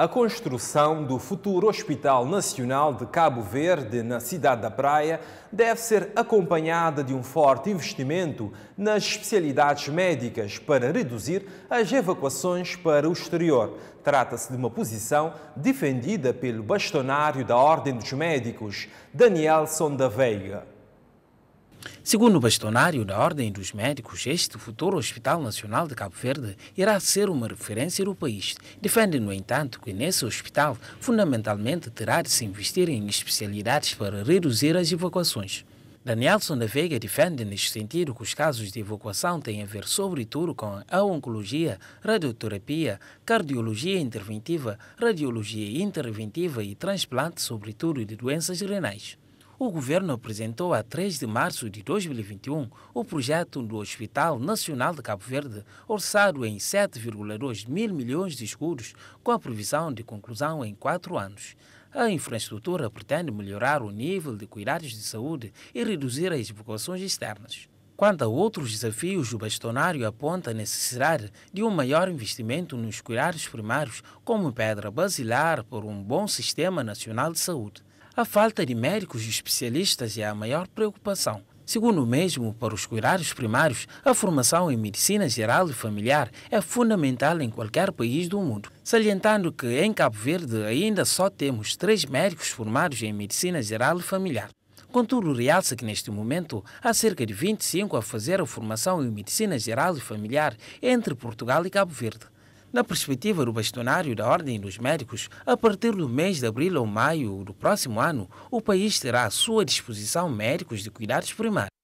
A construção do futuro Hospital Nacional de Cabo Verde, na cidade da Praia, deve ser acompanhada de um forte investimento nas especialidades médicas para reduzir as evacuações para o exterior. Trata-se de uma posição defendida pelo bastonário da Ordem dos Médicos, Danielson da Veiga. Segundo o bastonário da Ordem dos Médicos, este futuro Hospital Nacional de Cabo Verde irá ser uma referência no país. Defende, no entanto, que nesse hospital fundamentalmente terá de se investir em especialidades para reduzir as evacuações. Danielson da Veiga defende neste sentido que os casos de evacuação têm a ver sobretudo com a oncologia, radioterapia, cardiologia interventiva, radiologia interventiva e transplante, sobretudo de doenças renais o governo apresentou a 3 de março de 2021 o projeto do Hospital Nacional de Cabo Verde, orçado em 7,2 mil milhões de escudos, com a previsão de conclusão em quatro anos. A infraestrutura pretende melhorar o nível de cuidados de saúde e reduzir as vocações externas. Quanto a outros desafios, o bastonário aponta a necessidade de um maior investimento nos cuidados primários, como pedra basilar por um bom sistema nacional de saúde a falta de médicos e especialistas é a maior preocupação. Segundo o mesmo, para os cuidados primários, a formação em medicina geral e familiar é fundamental em qualquer país do mundo. Salientando que em Cabo Verde ainda só temos três médicos formados em medicina geral e familiar. Contudo, realça que neste momento há cerca de 25 a fazer a formação em medicina geral e familiar entre Portugal e Cabo Verde. Na perspectiva do bastonário da Ordem dos Médicos, a partir do mês de abril ou maio do próximo ano, o país terá à sua disposição médicos de cuidados primários.